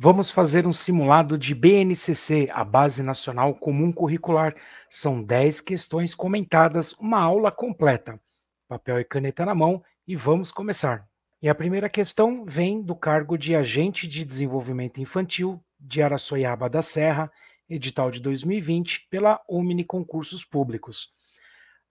Vamos fazer um simulado de BNCC, a Base Nacional Comum Curricular. São 10 questões comentadas, uma aula completa. Papel e caneta na mão e vamos começar. E a primeira questão vem do cargo de Agente de Desenvolvimento Infantil de Araçoiaba da Serra, edital de 2020, pela Omni Concursos Públicos.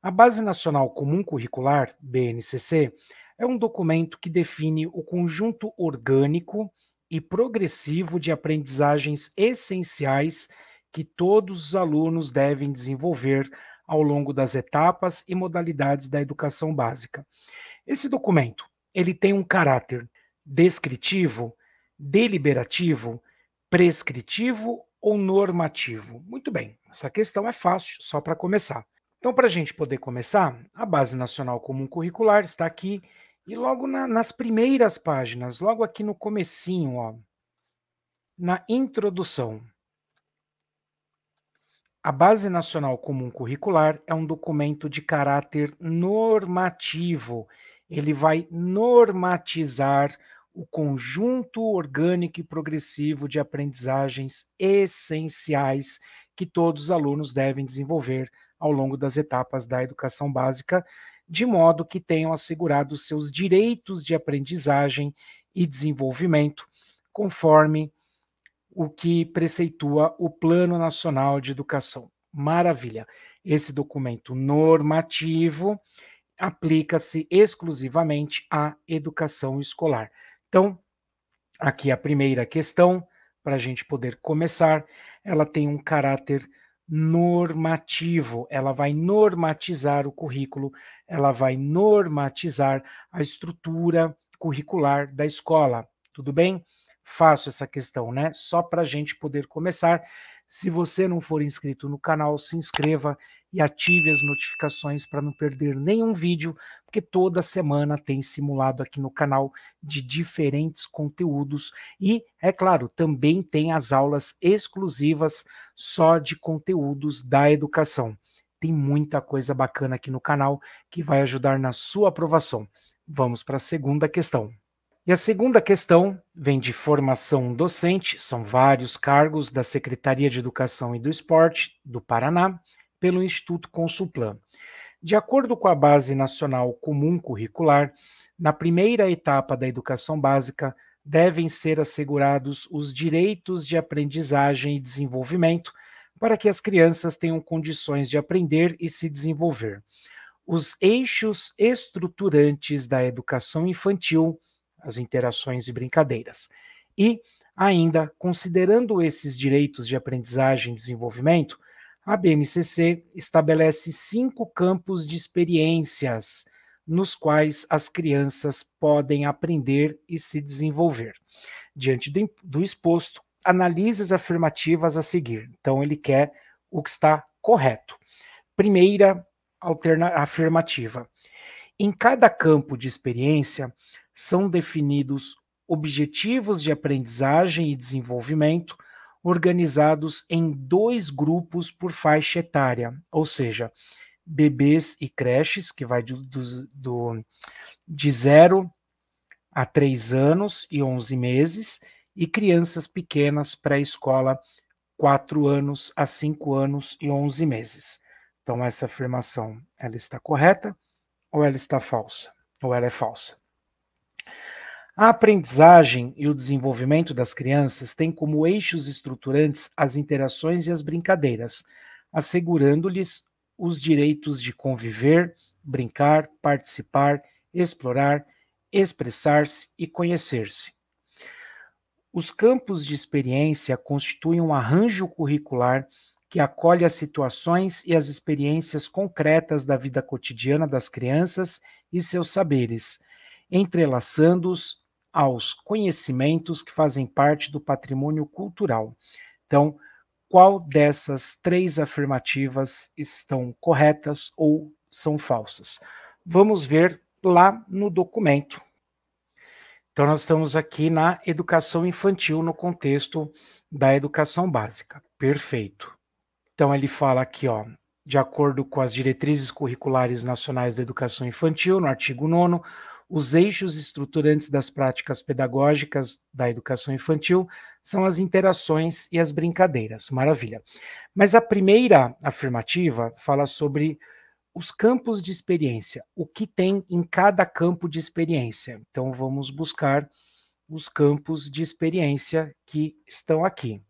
A Base Nacional Comum Curricular, BNCC, é um documento que define o conjunto orgânico e progressivo de aprendizagens essenciais que todos os alunos devem desenvolver ao longo das etapas e modalidades da educação básica. Esse documento, ele tem um caráter descritivo, deliberativo, prescritivo ou normativo? Muito bem, essa questão é fácil, só para começar. Então, para a gente poder começar, a Base Nacional Comum Curricular está aqui e logo na, nas primeiras páginas, logo aqui no comecinho, ó, na introdução. A Base Nacional Comum Curricular é um documento de caráter normativo. Ele vai normatizar o conjunto orgânico e progressivo de aprendizagens essenciais que todos os alunos devem desenvolver ao longo das etapas da educação básica de modo que tenham assegurado seus direitos de aprendizagem e desenvolvimento, conforme o que preceitua o Plano Nacional de Educação. Maravilha! Esse documento normativo aplica-se exclusivamente à educação escolar. Então, aqui a primeira questão, para a gente poder começar, ela tem um caráter normativo, ela vai normatizar o currículo, ela vai normatizar a estrutura curricular da escola. Tudo bem? Faço essa questão, né? Só para a gente poder começar. Se você não for inscrito no canal, se inscreva e ative as notificações para não perder nenhum vídeo, porque toda semana tem simulado aqui no canal de diferentes conteúdos e, é claro, também tem as aulas exclusivas só de conteúdos da educação. Tem muita coisa bacana aqui no canal que vai ajudar na sua aprovação. Vamos para a segunda questão. E a segunda questão vem de formação docente, são vários cargos da Secretaria de Educação e do Esporte do Paraná, pelo Instituto Consulplan. De acordo com a Base Nacional Comum Curricular, na primeira etapa da educação básica, devem ser assegurados os direitos de aprendizagem e desenvolvimento para que as crianças tenham condições de aprender e se desenvolver. Os eixos estruturantes da educação infantil, as interações e brincadeiras. E, ainda, considerando esses direitos de aprendizagem e desenvolvimento, a BNCC estabelece cinco campos de experiências nos quais as crianças podem aprender e se desenvolver. Diante do, exposto, analise as afirmativas a seguir. Então, ele quer o que está correto. Primeira afirmativa. Em cada campo de experiência são definidos objetivos de aprendizagem e desenvolvimento organizados em dois grupos por faixa etária, ou seja, bebês e creches, que vai do, do, de 0 a 3 anos e 11 meses, e crianças pequenas pré-escola, 4 anos a 5 anos e 11 meses. Então, essa afirmação, ela está correta ou ela está falsa? Ou ela é falsa? A aprendizagem e o desenvolvimento das crianças têm como eixos estruturantes as interações e as brincadeiras, assegurando-lhes os direitos de conviver, brincar, participar, explorar, expressar-se e conhecer-se. Os campos de experiência constituem um arranjo curricular que acolhe as situações e as experiências concretas da vida cotidiana das crianças e seus saberes, entrelaçando-os aos conhecimentos que fazem parte do patrimônio cultural. Então, qual dessas três afirmativas estão corretas ou são falsas? Vamos ver lá no documento. Então, nós estamos aqui na educação infantil no contexto da educação básica. Perfeito. Então, ele fala aqui, ó, de acordo com as diretrizes curriculares nacionais da educação infantil, no artigo 9 os eixos estruturantes das práticas pedagógicas da educação infantil são as interações e as brincadeiras. Maravilha. Mas a primeira afirmativa fala sobre os campos de experiência, o que tem em cada campo de experiência. Então vamos buscar os campos de experiência que estão aqui.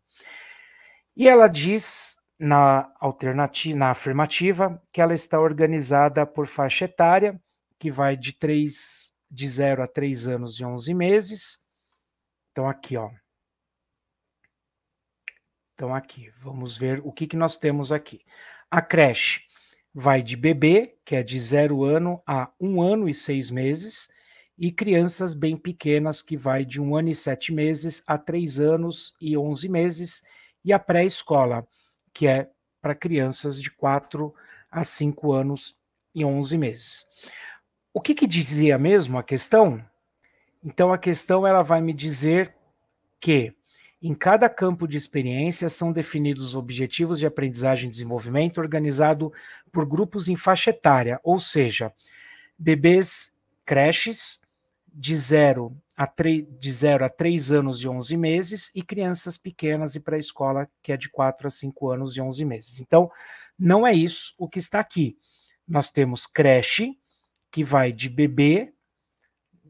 E ela diz na alternativa, na afirmativa, que ela está organizada por faixa etária que vai de 3, de 0 a 3 anos e 11 meses. Então, aqui, ó. Então, aqui, vamos ver o que, que nós temos aqui. A creche vai de bebê, que é de 0 ano a 1 ano e 6 meses, e crianças bem pequenas, que vai de 1 ano e 7 meses a 3 anos e 11 meses, e a pré-escola, que é para crianças de 4 a 5 anos e 11 meses. O que, que dizia mesmo a questão? Então, a questão ela vai me dizer que em cada campo de experiência são definidos objetivos de aprendizagem e desenvolvimento organizado por grupos em faixa etária, ou seja, bebês creches de 0 a 3, de a anos e 11 meses e crianças pequenas e pré-escola que é de 4 a 5 anos e 11 meses. Então, não é isso o que está aqui. Nós temos creche, que vai de bebê,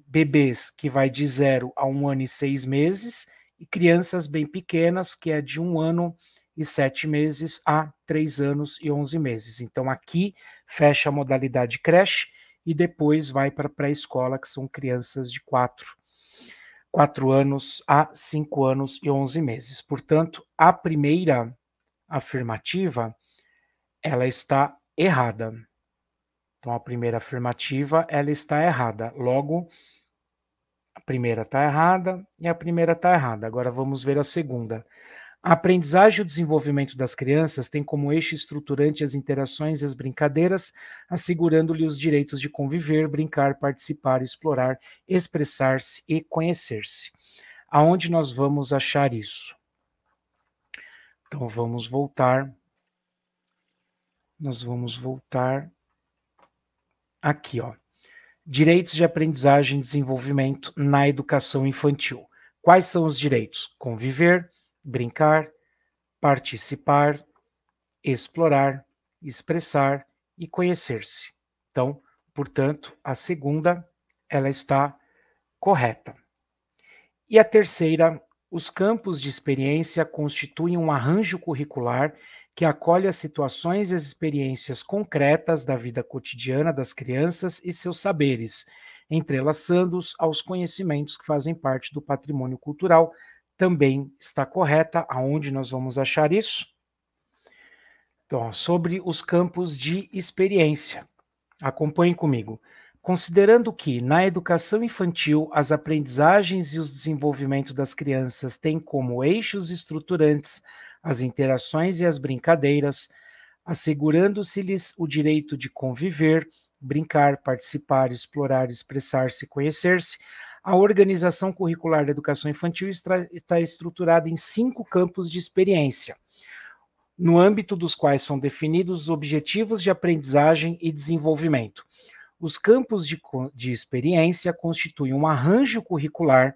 bebês que vai de zero a um ano e seis meses, e crianças bem pequenas, que é de um ano e sete meses a três anos e onze meses. Então aqui fecha a modalidade creche e depois vai para pré-escola, que são crianças de quatro 4 anos a 5 anos e 11 meses. Portanto, a primeira afirmativa ela está errada. Então, a primeira afirmativa, ela está errada. Logo, a primeira está errada e a primeira está errada. Agora vamos ver a segunda. A aprendizagem e o desenvolvimento das crianças têm como eixo estruturante as interações e as brincadeiras, assegurando-lhe os direitos de conviver, brincar, participar, explorar, expressar-se e conhecer-se. Aonde nós vamos achar isso? Então vamos voltar. Nós vamos voltar aqui, ó. Direitos de aprendizagem e desenvolvimento na educação infantil. Quais são os direitos? Conviver, brincar, participar, explorar, expressar e conhecer-se. Então, portanto, a segunda ela está correta. E a terceira, os campos de experiência constituem um arranjo curricular que acolhe as situações e as experiências concretas da vida cotidiana das crianças e seus saberes, entrelaçando-os aos conhecimentos que fazem parte do patrimônio cultural. Também está correta. Aonde nós vamos achar isso? Então, sobre os campos de experiência. Acompanhe comigo. Considerando que, na educação infantil, as aprendizagens e os desenvolvimento das crianças têm como eixos estruturantes as interações e as brincadeiras, assegurando-se-lhes o direito de conviver, brincar, participar, explorar, expressar-se, conhecer-se. A organização curricular da educação infantil está estruturada em cinco campos de experiência, no âmbito dos quais são definidos os objetivos de aprendizagem e desenvolvimento. Os campos de, de experiência constituem um arranjo curricular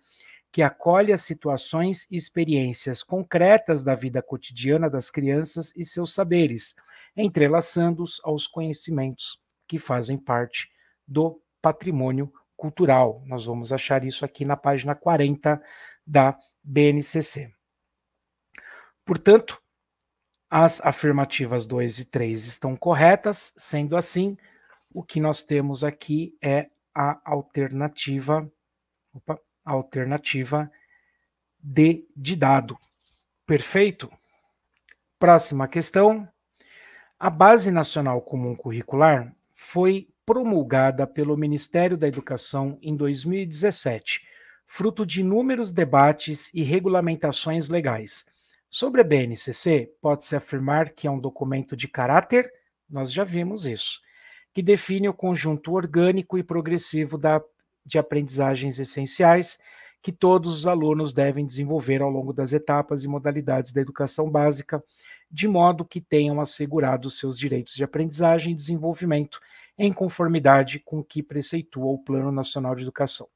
que acolhe as situações e experiências concretas da vida cotidiana das crianças e seus saberes, entrelaçando-os aos conhecimentos que fazem parte do patrimônio cultural. Nós vamos achar isso aqui na página 40 da BNCC. Portanto, as afirmativas 2 e 3 estão corretas, sendo assim, o que nós temos aqui é a alternativa. Opa, alternativa D de dado. Perfeito? Próxima questão. A Base Nacional Comum Curricular foi promulgada pelo Ministério da Educação em 2017, fruto de inúmeros debates e regulamentações legais. Sobre a BNCC, pode-se afirmar que é um documento de caráter, nós já vimos isso, que define o conjunto orgânico e progressivo da de aprendizagens essenciais que todos os alunos devem desenvolver ao longo das etapas e modalidades da educação básica, de modo que tenham assegurado seus direitos de aprendizagem e desenvolvimento em conformidade com o que preceitua o Plano Nacional de Educação.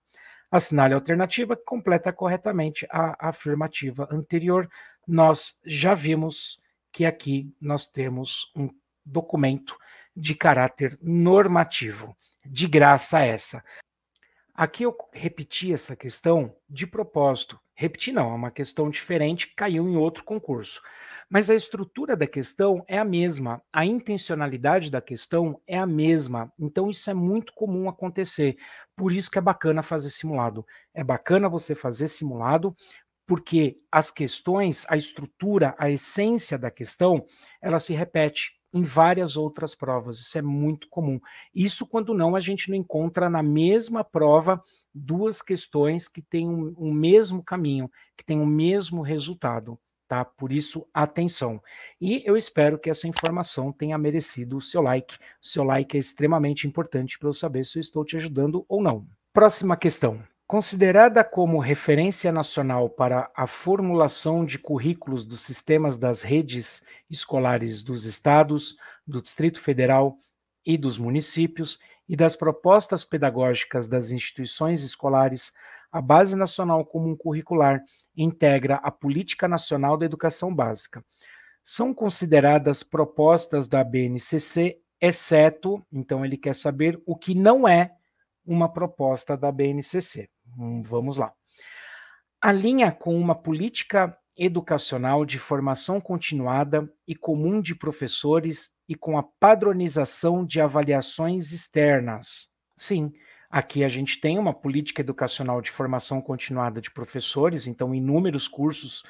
Assinale a alternativa que completa corretamente a afirmativa anterior. Nós já vimos que aqui nós temos um documento de caráter normativo. De graça essa. Aqui eu repeti essa questão de propósito. Repeti não, é uma questão diferente, caiu em outro concurso. Mas a estrutura da questão é a mesma, a intencionalidade da questão é a mesma. Então isso é muito comum acontecer. Por isso que é bacana fazer simulado. É bacana você fazer simulado, porque as questões, a estrutura, a essência da questão, ela se repete em várias outras provas. Isso é muito comum. Isso quando não a gente não encontra na mesma prova duas questões que têm o um, um mesmo caminho, que têm o um mesmo resultado, tá? Por isso, atenção. E eu espero que essa informação tenha merecido o seu like. O seu like é extremamente importante para eu saber se eu estou te ajudando ou não. Próxima questão. Considerada como referência nacional para a formulação de currículos dos sistemas das redes escolares dos estados, do Distrito Federal e dos municípios e das propostas pedagógicas das instituições escolares, a Base Nacional Comum Curricular integra a Política Nacional da Educação Básica. São consideradas propostas da BNCC, exceto, então ele quer saber o que não é uma proposta da BNCC. Hum, vamos lá. Alinha com uma política educacional de formação continuada e comum de professores e com a padronização de avaliações externas. Sim, aqui a gente tem uma política educacional de formação continuada de professores, então inúmeros cursos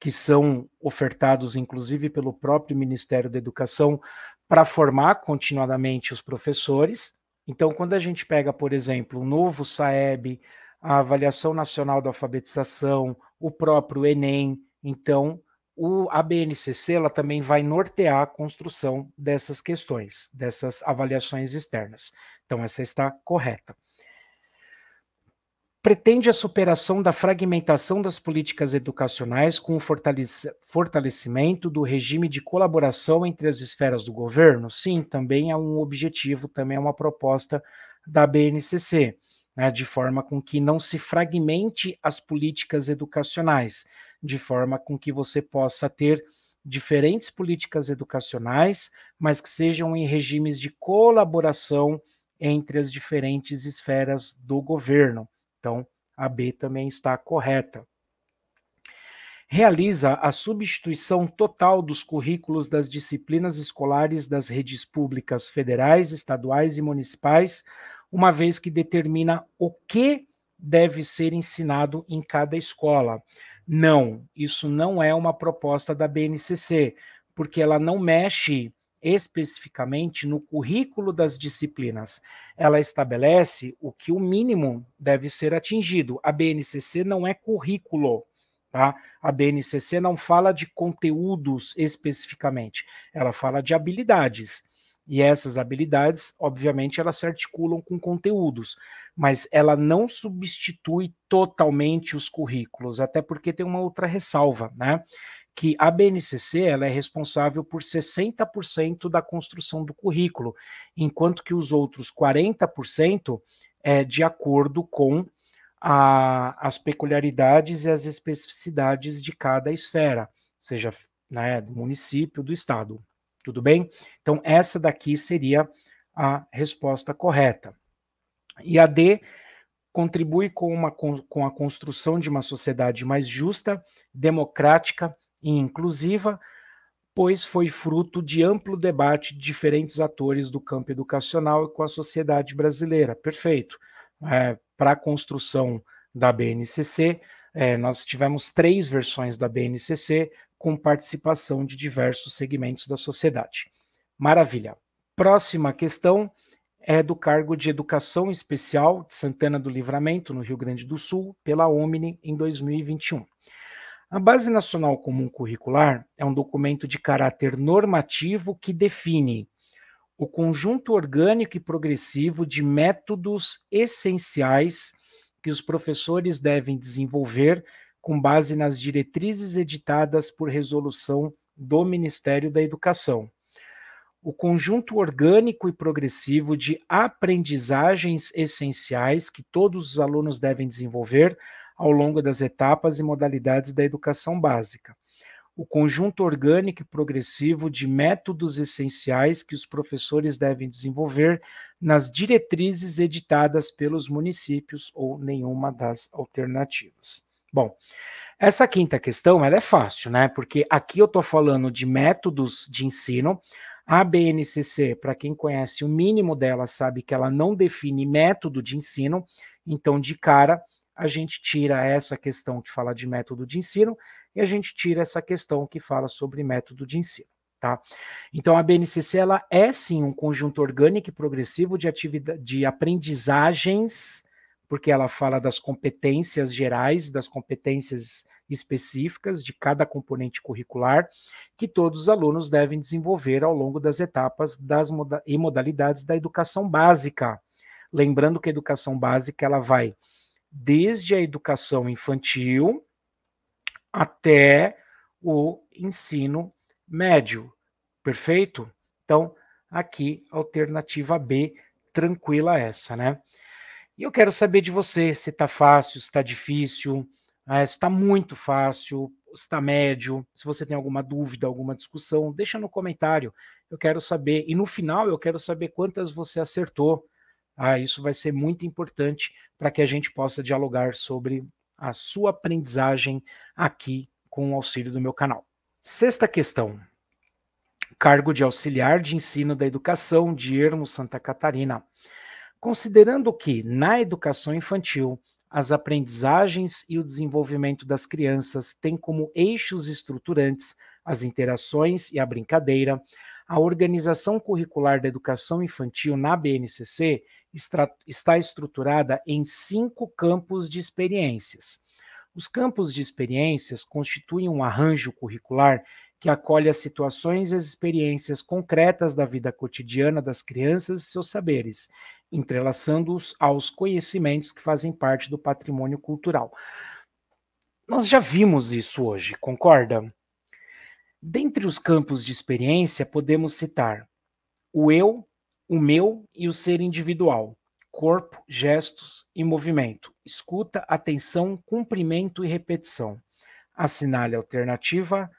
que são ofertados, inclusive pelo próprio Ministério da Educação, para formar continuadamente os professores. Então, quando a gente pega, por exemplo, o novo SAEB, a Avaliação Nacional da Alfabetização, o próprio Enem. Então, o, a BNCC ela também vai nortear a construção dessas questões, dessas avaliações externas. Então, essa está correta. Pretende a superação da fragmentação das políticas educacionais com o fortalecimento do regime de colaboração entre as esferas do governo? Sim, também é um objetivo, também é uma proposta da BNCC né, de forma com que não se fragmente as políticas educacionais, de forma com que você possa ter diferentes políticas educacionais, mas que sejam em regimes de colaboração entre as diferentes esferas do governo. Então, a B também está correta. Realiza a substituição total dos currículos das disciplinas escolares das redes públicas federais, estaduais e municipais uma vez que determina o que deve ser ensinado em cada escola. Não, isso não é uma proposta da BNCC, porque ela não mexe especificamente no currículo das disciplinas. Ela estabelece o que o mínimo deve ser atingido. A BNCC não é currículo, tá? A BNCC não fala de conteúdos especificamente. Ela fala de habilidades. E essas habilidades, obviamente, elas se articulam com conteúdos, mas ela não substitui totalmente os currículos, até porque tem uma outra ressalva, né? Que a BNCC ela é responsável por 60% da construção do currículo, enquanto que os outros 40% é de acordo com a, as peculiaridades e as especificidades de cada esfera, seja né, do município, do estado. Tudo bem? Então, essa daqui seria a resposta correta. E a D contribui com, uma, com a construção de uma sociedade mais justa, democrática e inclusiva, pois foi fruto de amplo debate de diferentes atores do campo educacional e com a sociedade brasileira. Perfeito. É, Para a construção da BNCC, é, nós tivemos três versões da BNCC, com participação de diversos segmentos da sociedade. Maravilha. Próxima questão é do cargo de Educação Especial de Santana do Livramento, no Rio Grande do Sul, pela Omni em 2021. A Base Nacional Comum Curricular é um documento de caráter normativo que define o conjunto orgânico e progressivo de métodos essenciais que os professores devem desenvolver com base nas diretrizes editadas por resolução do Ministério da Educação. O conjunto orgânico e progressivo de aprendizagens essenciais que todos os alunos devem desenvolver ao longo das etapas e modalidades da educação básica. O conjunto orgânico e progressivo de métodos essenciais que os professores devem desenvolver nas diretrizes editadas pelos municípios ou nenhuma das alternativas. Bom, essa quinta questão ela é fácil, né? Porque aqui eu estou falando de métodos de ensino. A BNCC, para quem conhece o mínimo dela, sabe que ela não define método de ensino. Então, de cara, a gente tira essa questão que fala de método de ensino e a gente tira essa questão que fala sobre método de ensino. Tá? Então, a BNCC ela é sim um conjunto orgânico e progressivo de, de aprendizagens porque ela fala das competências gerais, das competências específicas de cada componente curricular que todos os alunos devem desenvolver ao longo das etapas das moda e modalidades da educação básica. Lembrando que a educação básica ela vai desde a educação infantil até o ensino médio, perfeito? Então, aqui alternativa B, tranquila essa, né? E eu quero saber de você se está fácil, se está difícil, eh, se está muito fácil, se está médio. Se você tem alguma dúvida, alguma discussão, deixa no comentário. Eu quero saber. E no final, eu quero saber quantas você acertou. Ah, isso vai ser muito importante para que a gente possa dialogar sobre a sua aprendizagem aqui com o auxílio do meu canal. Sexta questão. Cargo de auxiliar de ensino da educação de Ermo, Santa Catarina considerando que, na educação infantil, as aprendizagens e o desenvolvimento das crianças têm como eixos estruturantes as interações e a brincadeira, a organização curricular da educação infantil na BNCC está estruturada em cinco campos de experiências. Os campos de experiências constituem um arranjo curricular que acolhe as situações e as experiências concretas da vida cotidiana das crianças e seus saberes, entrelaçando-os aos conhecimentos que fazem parte do patrimônio cultural. Nós já vimos isso hoje, concorda? Dentre os campos de experiência, podemos citar o eu, o meu e o ser individual, corpo, gestos e movimento, escuta, atenção, cumprimento e repetição. Assinale a alternativa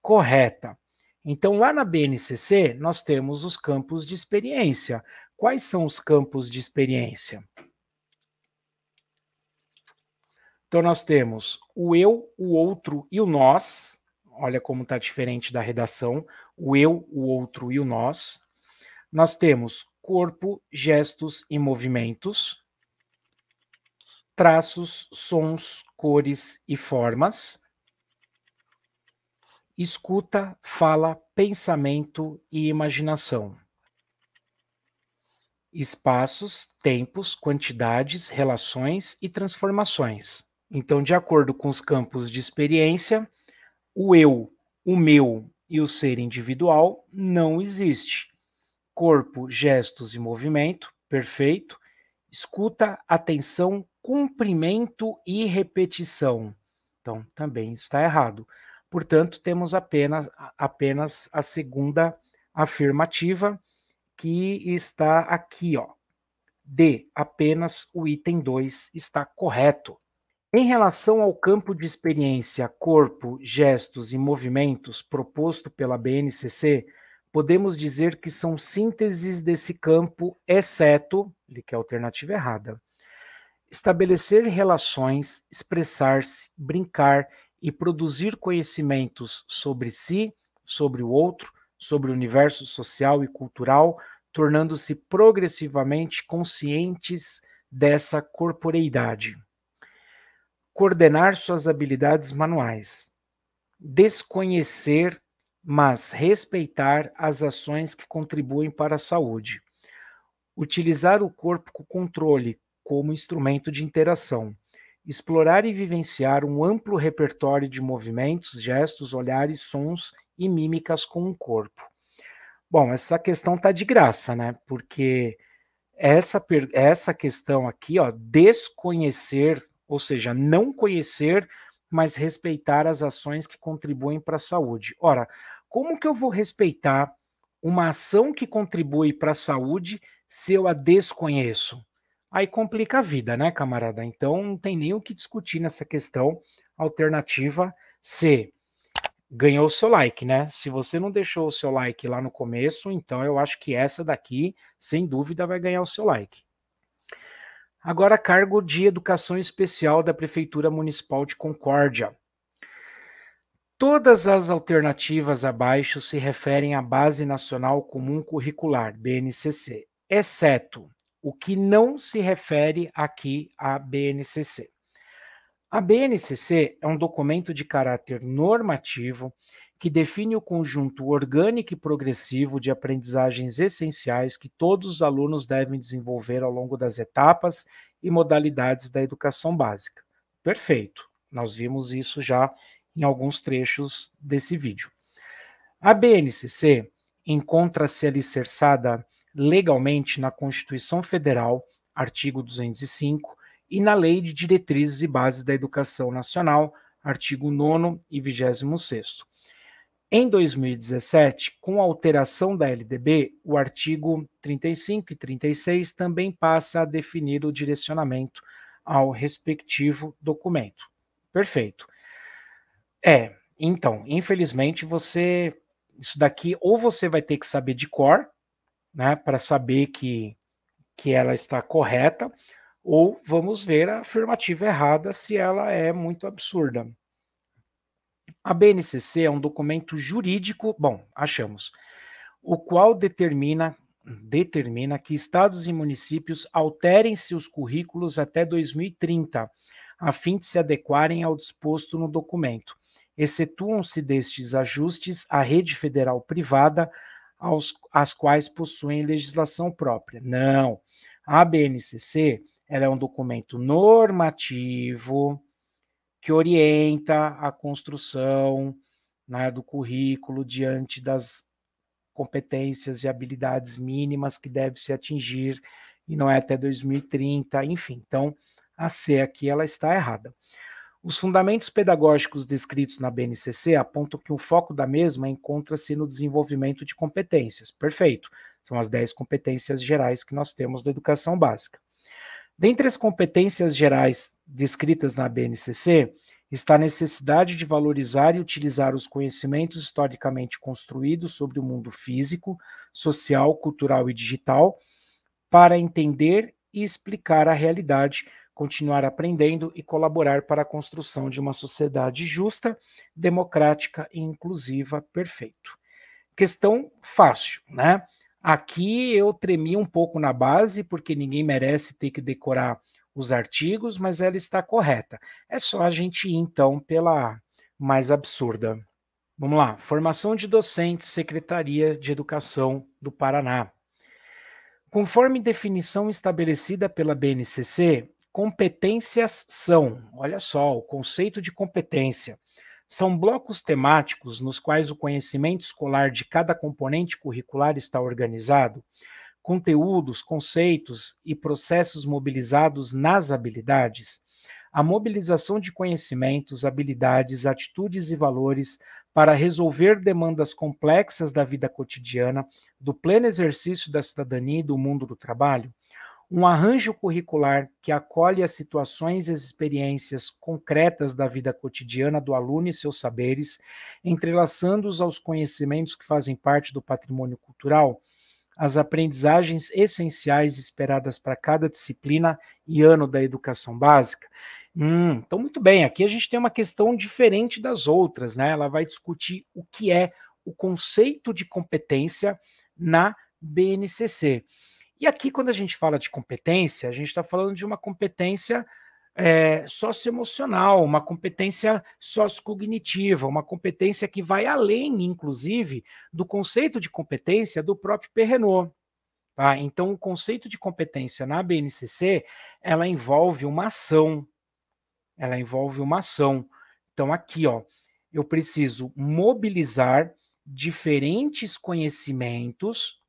correta. Então, lá na BNCC, nós temos os campos de experiência, Quais são os campos de experiência? Então, nós temos o eu, o outro e o nós. Olha como está diferente da redação. O eu, o outro e o nós. Nós temos corpo, gestos e movimentos, traços, sons, cores e formas, escuta, fala, pensamento e imaginação espaços, tempos, quantidades, relações e transformações. Então, de acordo com os campos de experiência, o eu, o meu e o ser individual não existe. Corpo, gestos e movimento, perfeito. Escuta, atenção, cumprimento e repetição. Então, também está errado. Portanto, temos apenas, apenas a segunda afirmativa que está aqui, ó. D, apenas o item 2 está correto. Em relação ao campo de experiência corpo, gestos e movimentos proposto pela BNCC, podemos dizer que são sínteses desse campo, exceto, que é a alternativa errada, estabelecer relações, expressar-se, brincar e produzir conhecimentos sobre si, sobre o outro, sobre o universo social e cultural, tornando-se progressivamente conscientes dessa corporeidade. Coordenar suas habilidades manuais. Desconhecer, mas respeitar as ações que contribuem para a saúde. Utilizar o corpo com controle como instrumento de interação. Explorar e vivenciar um amplo repertório de movimentos, gestos, olhares, sons e mímicas com o corpo Bom, essa questão tá de graça, né? Porque essa, essa questão aqui, ó, desconhecer, ou seja, não conhecer, mas respeitar as ações que contribuem para a saúde. Ora, como que eu vou respeitar uma ação que contribui para a saúde se eu a desconheço? Aí complica a vida, né, camarada? Então não tem nem o que discutir nessa questão. Alternativa C ganhou o seu like, né? Se você não deixou o seu like lá no começo, então eu acho que essa daqui, sem dúvida, vai ganhar o seu like. Agora, cargo de Educação Especial da Prefeitura Municipal de Concórdia. Todas as alternativas abaixo se referem à Base Nacional Comum Curricular, BNCC, exceto o que não se refere aqui à BNCC. A BNCC é um documento de caráter normativo que define o conjunto orgânico e progressivo de aprendizagens essenciais que todos os alunos devem desenvolver ao longo das etapas e modalidades da educação básica. Perfeito. Nós vimos isso já em alguns trechos desse vídeo. A BNCC encontra-se alicerçada legalmente na Constituição Federal, artigo 205, e na Lei de Diretrizes e Bases da Educação Nacional, artigo 9 e 26. Em 2017, com a alteração da LDB, o artigo 35 e 36 também passa a definir o direcionamento ao respectivo documento. Perfeito. É, então, infelizmente você isso daqui ou você vai ter que saber de cor, né, para saber que que ela está correta, ou vamos ver a afirmativa errada se ela é muito absurda. A BNCC é um documento jurídico, bom, achamos, o qual determina determina que estados e municípios alterem seus currículos até 2030, a fim de se adequarem ao disposto no documento. Excetuam-se destes ajustes a rede federal privada, aos, as quais possuem legislação própria. Não. A BNCC ela é um documento normativo que orienta a construção né, do currículo diante das competências e habilidades mínimas que deve se atingir e não é até 2030, enfim. Então, a C aqui ela está errada. Os fundamentos pedagógicos descritos na BNCC apontam que o foco da mesma encontra-se no desenvolvimento de competências. Perfeito. São as 10 competências gerais que nós temos da educação básica. Dentre as competências gerais descritas na BNCC, está a necessidade de valorizar e utilizar os conhecimentos historicamente construídos sobre o mundo físico, social, cultural e digital para entender e explicar a realidade, continuar aprendendo e colaborar para a construção de uma sociedade justa, democrática e inclusiva perfeito. Questão fácil, né? Aqui eu tremi um pouco na base, porque ninguém merece ter que decorar os artigos, mas ela está correta. É só a gente ir então pela mais absurda. Vamos lá. Formação de docentes, Secretaria de Educação do Paraná. Conforme definição estabelecida pela BNCC, competências são, olha só, o conceito de competência, são blocos temáticos nos quais o conhecimento escolar de cada componente curricular está organizado, conteúdos, conceitos e processos mobilizados nas habilidades, a mobilização de conhecimentos, habilidades, atitudes e valores para resolver demandas complexas da vida cotidiana, do pleno exercício da cidadania e do mundo do trabalho, um arranjo curricular que acolhe as situações e as experiências concretas da vida cotidiana do aluno e seus saberes, entrelaçando-os aos conhecimentos que fazem parte do patrimônio cultural, as aprendizagens essenciais esperadas para cada disciplina e ano da educação básica. Hum, então, muito bem, aqui a gente tem uma questão diferente das outras, né? Ela vai discutir o que é o conceito de competência na BNCC. E aqui, quando a gente fala de competência, a gente está falando de uma competência é, socioemocional, uma competência sociocognitiva, uma competência que vai além, inclusive, do conceito de competência do próprio Perrenot. Tá? Então, o conceito de competência na BNCC, ela envolve uma ação. Ela envolve uma ação. Então, aqui, ó, eu preciso mobilizar diferentes conhecimentos,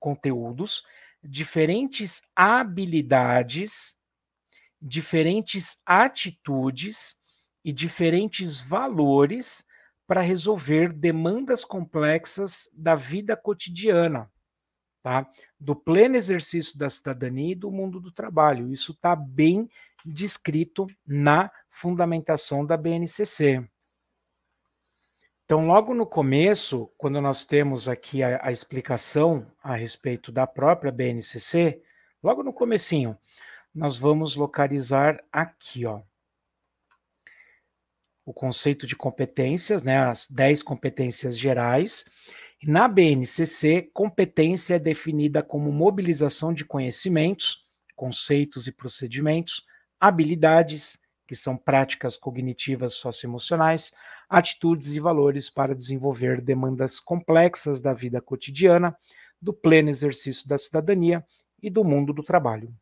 conteúdos, diferentes habilidades, diferentes atitudes e diferentes valores para resolver demandas complexas da vida cotidiana, tá? Do pleno exercício da cidadania e do mundo do trabalho. Isso está bem descrito na fundamentação da BNCC. Então, logo no começo, quando nós temos aqui a, a explicação a respeito da própria BNCC, logo no comecinho, nós vamos localizar aqui, ó, o conceito de competências, né, as 10 competências gerais. Na BNCC, competência é definida como mobilização de conhecimentos, conceitos e procedimentos, habilidades, que são práticas cognitivas socioemocionais, atitudes e valores para desenvolver demandas complexas da vida cotidiana, do pleno exercício da cidadania e do mundo do trabalho.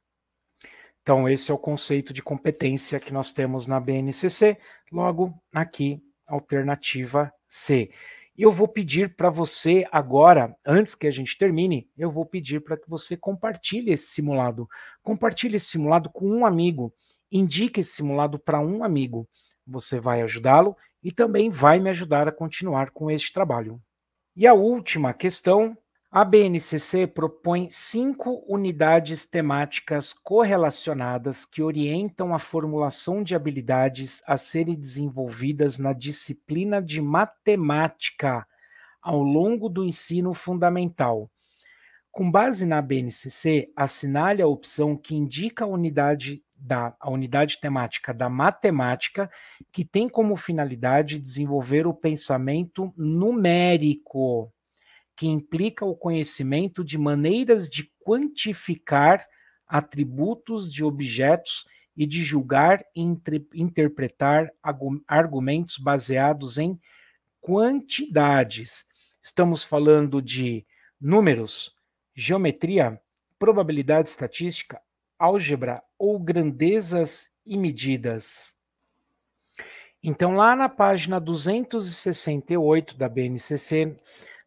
Então, esse é o conceito de competência que nós temos na BNCC, logo aqui, alternativa C. eu vou pedir para você agora, antes que a gente termine, eu vou pedir para que você compartilhe esse simulado. Compartilhe esse simulado com um amigo. Indique esse simulado para um amigo. Você vai ajudá-lo e também vai me ajudar a continuar com este trabalho. E a última questão, a BNCC propõe cinco unidades temáticas correlacionadas que orientam a formulação de habilidades a serem desenvolvidas na disciplina de matemática ao longo do ensino fundamental. Com base na BNCC, assinale a opção que indica a unidade da a unidade temática da matemática, que tem como finalidade desenvolver o pensamento numérico, que implica o conhecimento de maneiras de quantificar atributos de objetos e de julgar e intre, interpretar argumentos baseados em quantidades. Estamos falando de números, geometria, probabilidade estatística, álgebra ou grandezas e medidas. Então, lá na página 268 da BNCC,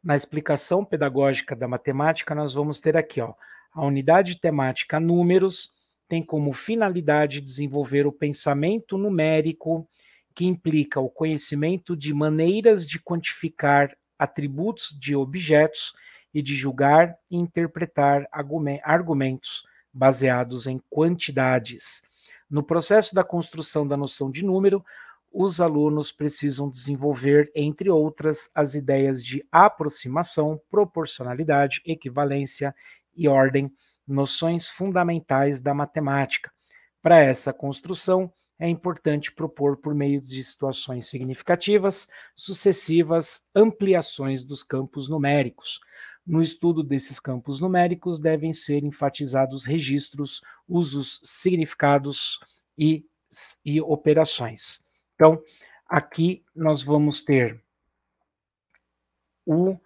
na explicação pedagógica da matemática, nós vamos ter aqui, ó, a unidade temática números tem como finalidade desenvolver o pensamento numérico que implica o conhecimento de maneiras de quantificar atributos de objetos e de julgar e interpretar argumentos baseados em quantidades. No processo da construção da noção de número, os alunos precisam desenvolver, entre outras, as ideias de aproximação, proporcionalidade, equivalência e ordem, noções fundamentais da matemática. Para essa construção, é importante propor, por meio de situações significativas, sucessivas ampliações dos campos numéricos. No estudo desses campos numéricos, devem ser enfatizados registros, usos, significados e, e operações. Então, aqui nós vamos ter o,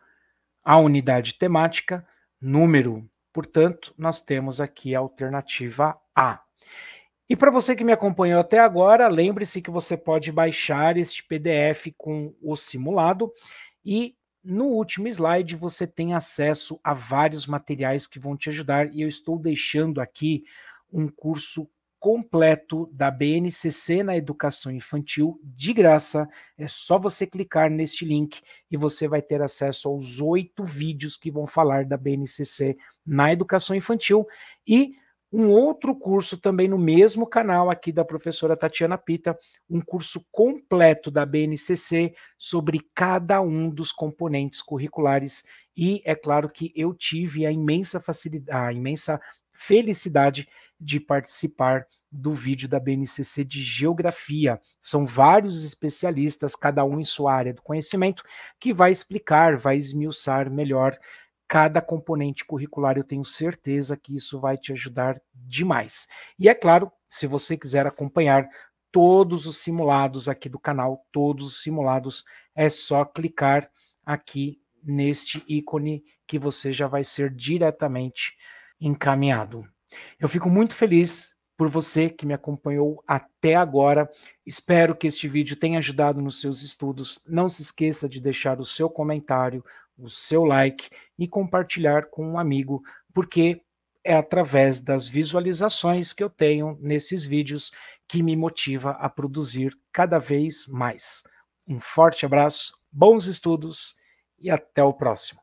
a unidade temática, número. Portanto, nós temos aqui a alternativa A. E para você que me acompanhou até agora, lembre-se que você pode baixar este PDF com o simulado e no último slide, você tem acesso a vários materiais que vão te ajudar, e eu estou deixando aqui um curso completo da BNCC na educação infantil de graça. É só você clicar neste link e você vai ter acesso aos oito vídeos que vão falar da BNCC na educação infantil e um outro curso também no mesmo canal aqui da professora Tatiana Pita, um curso completo da BNCC sobre cada um dos componentes curriculares e é claro que eu tive a imensa facilidade, a imensa felicidade de participar do vídeo da BNCC de Geografia. São vários especialistas, cada um em sua área do conhecimento, que vai explicar, vai esmiuçar melhor cada componente curricular. Eu tenho certeza que isso vai te ajudar demais. E é claro, se você quiser acompanhar todos os simulados aqui do canal, todos os simulados, é só clicar aqui neste ícone que você já vai ser diretamente encaminhado. Eu fico muito feliz por você que me acompanhou até agora. Espero que este vídeo tenha ajudado nos seus estudos. Não se esqueça de deixar o seu comentário, o seu like e compartilhar com um amigo, porque é através das visualizações que eu tenho nesses vídeos que me motiva a produzir cada vez mais. Um forte abraço, bons estudos e até o próximo.